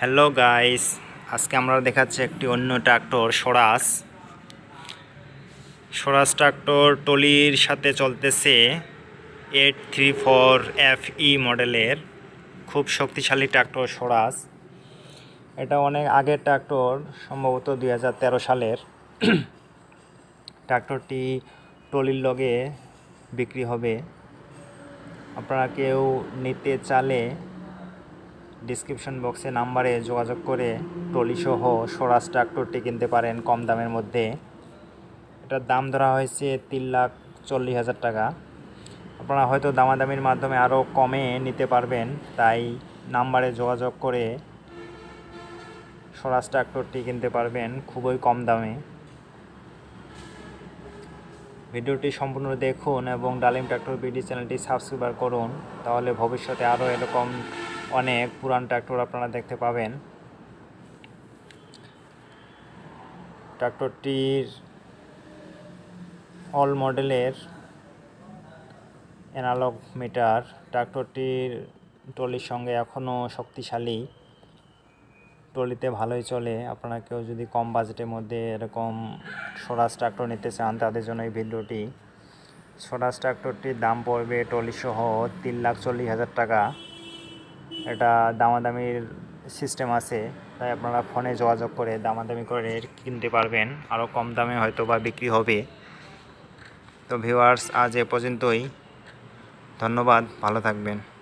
hello guys আজকে আমরা দেখাচ্ছি একটি অন্য ট্রাক্টর সরাস স্বরাজ ট্রাক্টর টলির সাথে চলতেছে eight three four F E মডেলের খুব শক্তিশালী ট্রাক্টর স্বরাজ এটা অনেক আগের ট্রাক্টর সম্ভবত দুই সালের ট্রাক্টরটি টলির লগে বিক্রি হবে আপনারা কেউ নিতে চালে ডিসক্রিপশন বক্সে নাম্বারে যোগাযোগ করে ট্রলিসহ স্বরাজ ট্রাক্টরটি কিনতে পারেন কম দামের মধ্যে এটার দাম ধরা হয়েছে তিন লাখ চল্লিশ হাজার টাকা আপনারা হয়তো দামাদামির মাধ্যমে আরও কমে নিতে পারবেন তাই নাম্বারে যোগাযোগ করে স্বরাজ ট্রাক্টরটি কিনতে পারবেন খুবই কম দামে ভিডিওটি সম্পূর্ণ দেখুন এবং ডালিম ট্রাক্টর বিডি চ্যানেলটি সাবস্ক্রাইব করুন তাহলে ভবিষ্যতে আরও এরকম অনেক পুরান ট্রাক্টর আপনারা দেখতে পাবেন ট্রাক্টরটির অল মডেলের অ্যানালগ মিটার ট্রাক্টরটির ট্রলির সঙ্গে এখনও শক্তিশালী ট্রলিতে ভালোই চলে আপনারা কেউ যদি কম বাজেটের মধ্যে এরকম স্বরাজ ট্রাক্টর নিতে চান তাদের জন্য এই ভিডিওটি স্বরাজ ট্রাক্টরটির দাম পড়বে টলিসহ তিন লাখ চল্লিশ হাজার টাকা এটা দামাদামির সিস্টেম আছে তাই আপনারা ফোনে যোগাযোগ করে দামাদামি করে কিনতে পারবেন আরও কম দামে হয়তো বা বিক্রি হবে তো ভিউয়ার্স আজ এ পর্যন্তই ধন্যবাদ ভালো থাকবেন